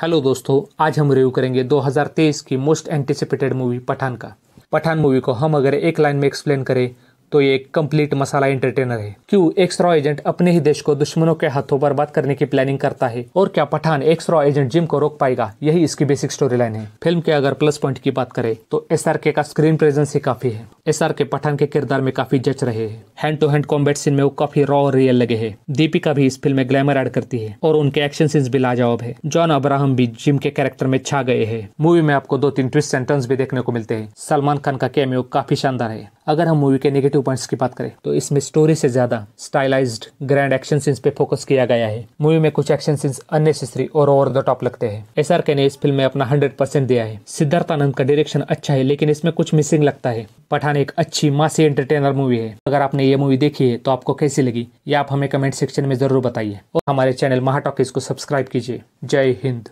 hello दोस्तों आज हम रिव्यू करेंगे 2023 की मोस्ट एंटिसिपेटेड मूवी पठान का पठान मूवी को हम अगर एक लाइन में एक्सप्लेन करें तो ये एक कंप्लीट मसाला एंटरटेनर है क्यों एक्स रॉ एजेंट अपने ही देश को दुश्मनों के हाथों बर्बाद करने की प्लानिंग करता है और क्या पठान एक्स रॉ एजेंट जिम को रोक पाएगा यही इसकी बेसिक स्टोरी लाइन है फिल्म के अगर प्लस पॉइंट की बात करें तो एस का स्क्रीन प्रेजेंस ही काफी है एस के पठान के किरदार में काफी जच रहे हैं hand to hand combat scene में वो काफी रॉ और रियल लगे है दीपिका भी इस फिल्म में ग्लैमर एड करती है और उनके एक्शन सीन्स भी लाजवाब है जॉन अब्राहम भी जिम के कैरेक्टर में छा गए हैं मूवी में आपको दो तीन ट्विस्ट सेंटेंस भी देखने को मिलते हैं सलमान खान का कैमियो काफी शानदार है अगर हम मूवी के नेगेटिव पॉइंट्स की बात करें तो इसमें स्टोरी से ज्यादा स्टाइलाइज ग्रैंड एक्शन सीन्स पे फोकस किया गया है मूवी में कुछ एक्शन सीन्स अननेसेसरी और ओवर द टॉप लगते हैं एस ने इस फिल्म में अपना हंड्रेड परसेंट दिया है सिद्धार्थानंद का डायरेक्शन अच्छा है लेकिन इसमें कुछ मिसिंग लगता है पठान एक अच्छी मासी एंटरटेनर मूवी है अगर आपने ये मूवी देखी है तो आपको कैसी लगी ये आप हमें कमेंट सेक्शन में जरूर बताइए और हमारे चैनल महाटॉकीज को सब्सक्राइब कीजिए जय हिंद